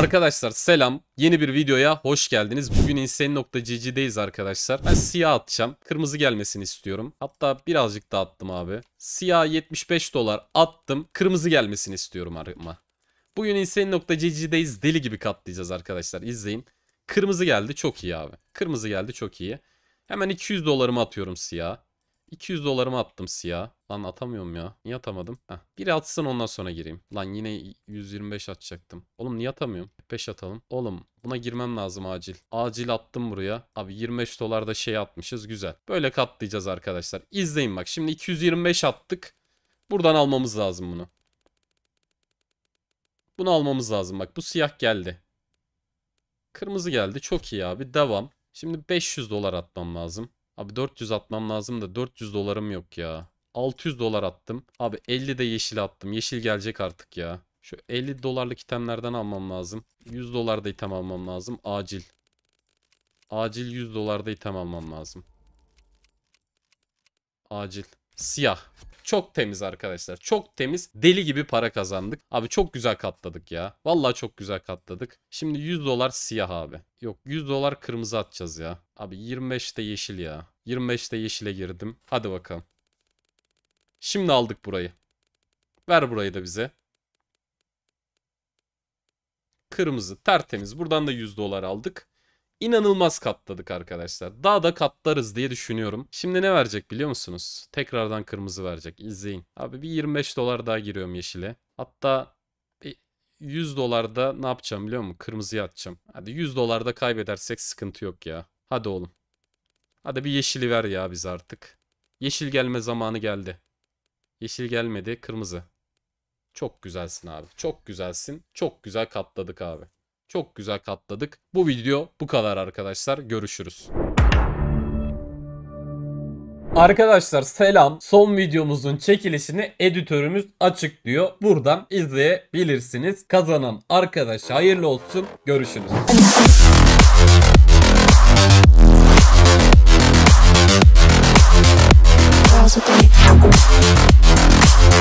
Arkadaşlar selam. Yeni bir videoya hoş geldiniz. Bugün insane.cc'deyiz arkadaşlar. Ben siyah atacağım. Kırmızı gelmesini istiyorum. Hatta birazcık da attım abi. Siyah 75 dolar attım. Kırmızı gelmesini istiyorum arama. Bugün insane.cc'deyiz. Deli gibi katlayacağız arkadaşlar. İzleyin. Kırmızı geldi çok iyi abi. Kırmızı geldi çok iyi. Hemen 200 dolarımı atıyorum siyah. 200 dolarımı attım siyah. Lan atamıyorum ya. Niye atamadım? Heh. Biri atsın ondan sonra gireyim. Lan yine 125 atacaktım. Oğlum niye atamıyorum? 5 atalım. Oğlum buna girmem lazım acil. Acil attım buraya. Abi 25 dolar da şey atmışız. Güzel. Böyle katlayacağız arkadaşlar. İzleyin bak. Şimdi 225 attık. Buradan almamız lazım bunu. Bunu almamız lazım bak. Bu siyah geldi. Kırmızı geldi. Çok iyi abi. Devam. Şimdi 500 dolar atmam lazım. Abi 400 atmam lazım da 400 dolarım yok ya. 600 dolar attım. Abi 50 de yeşil attım. Yeşil gelecek artık ya. Şu 50 dolarlık itemlerden almam lazım. 100 dolar da item almam lazım. Acil. Acil 100 dolar da item almam lazım. Acil. Siyah. Çok temiz arkadaşlar. Çok temiz. Deli gibi para kazandık. Abi çok güzel katladık ya. Vallahi çok güzel katladık. Şimdi 100 dolar siyah abi. Yok 100 dolar kırmızı atacağız ya. Abi 25'te yeşil ya. 25'te yeşile girdim. Hadi bakalım. Şimdi aldık burayı. Ver burayı da bize. Kırmızı tertemiz. Buradan da 100 dolar aldık inanılmaz katladık arkadaşlar. Daha da katlarız diye düşünüyorum. Şimdi ne verecek biliyor musunuz? Tekrardan kırmızı verecek. İzleyin. Abi bir 25 dolar daha giriyorum yeşile. Hatta 100 dolarda ne yapacağım biliyor musun? Kırmızıya atacağım. Hadi 100 dolarda kaybedersek sıkıntı yok ya. Hadi oğlum. Hadi bir yeşili ver ya biz artık. Yeşil gelme zamanı geldi. Yeşil gelmedi. Kırmızı. Çok güzelsin abi. Çok güzelsin. Çok güzel katladık abi. Çok güzel katladık. Bu video bu kadar arkadaşlar. Görüşürüz. Arkadaşlar selam. Son videomuzun çekilişini editörümüz açıklıyor. Buradan izleyebilirsiniz. Kazanan arkadaş hayırlı olsun. Görüşürüz.